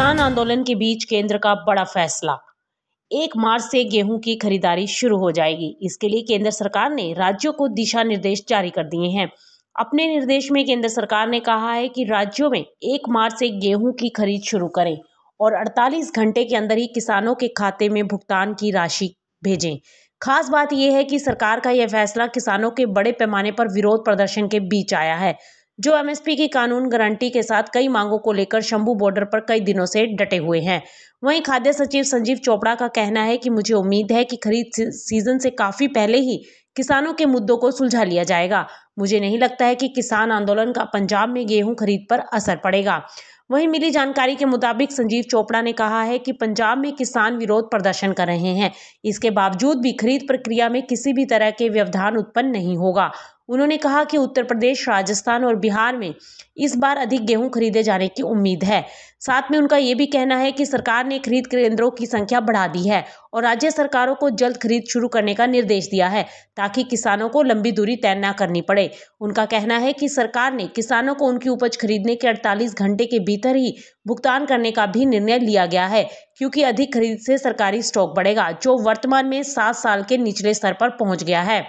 किसान आंदोलन के बीच केंद्र का बड़ा फैसला एक मार्च से गेहूं की खरीदारी शुरू हो जाएगी इसके लिए केंद्र सरकार ने राज्यों को दिशा निर्देश जारी कर दिए हैं अपने निर्देश में केंद्र सरकार ने कहा है कि राज्यों में एक मार्च से गेहूं की खरीद शुरू करें और 48 घंटे के अंदर ही किसानों के खाते में भुगतान की राशि भेजें खास बात यह है कि सरकार का यह फैसला किसानों के बड़े पैमाने पर विरोध प्रदर्शन के बीच आया है जो एमएसपी की कानून गारंटी के साथ कई मांगों को लेकर शंभू बॉर्डर पर कई दिनों से डटे हुए हैं वहीं खाद्य सचिव संजीव चोपड़ा का कहना है कि मुझे उम्मीद है कि खरीद सीजन से काफी पहले ही किसानों के मुद्दों को सुलझा लिया जाएगा मुझे नहीं लगता है कि किसान आंदोलन का पंजाब में गेहूं खरीद पर असर पड़ेगा वहीं मिली जानकारी के मुताबिक संजीव चोपड़ा ने कहा है कि पंजाब में किसान विरोध प्रदर्शन कर रहे हैं इसके बावजूद भी खरीद प्रक्रिया में किसी भी तरह के व्यवधान उत्पन्न नहीं होगा उन्होंने कहा कि उत्तर प्रदेश राजस्थान और बिहार में इस बार अधिक गेहूं खरीदे जाने की उम्मीद है साथ में उनका ये भी कहना है कि सरकार ने खरीद केंद्रों की संख्या बढ़ा दी है और राज्य सरकारों को जल्द खरीद शुरू करने का निर्देश दिया है ताकि किसानों को लंबी दूरी तय न करनी पड़े उनका कहना है कि सरकार ने किसानों को उनकी उपज खरीदने के 48 घंटे के भीतर ही भुगतान करने का भी निर्णय लिया गया है क्योंकि अधिक खरीद से सरकारी स्टॉक बढ़ेगा जो वर्तमान में सात साल के निचले स्तर पर पहुंच गया है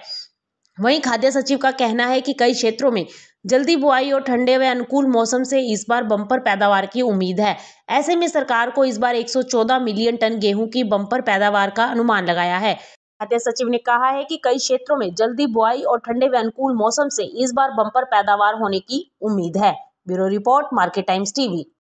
वहीं खाद्य सचिव का कहना है कि कई क्षेत्रों में जल्दी बुआई और ठंडे व अनुकूल मौसम से इस बार बम्पर पैदावार की उम्मीद है ऐसे में सरकार को इस बार 114 मिलियन टन गेहूं की बंपर पैदावार का अनुमान लगाया है खाद्य सचिव ने कहा है कि कई क्षेत्रों में जल्दी बुआई और ठंडे व अनुकूल मौसम से इस बार बंपर पैदावार होने की उम्मीद है bureau report market times TV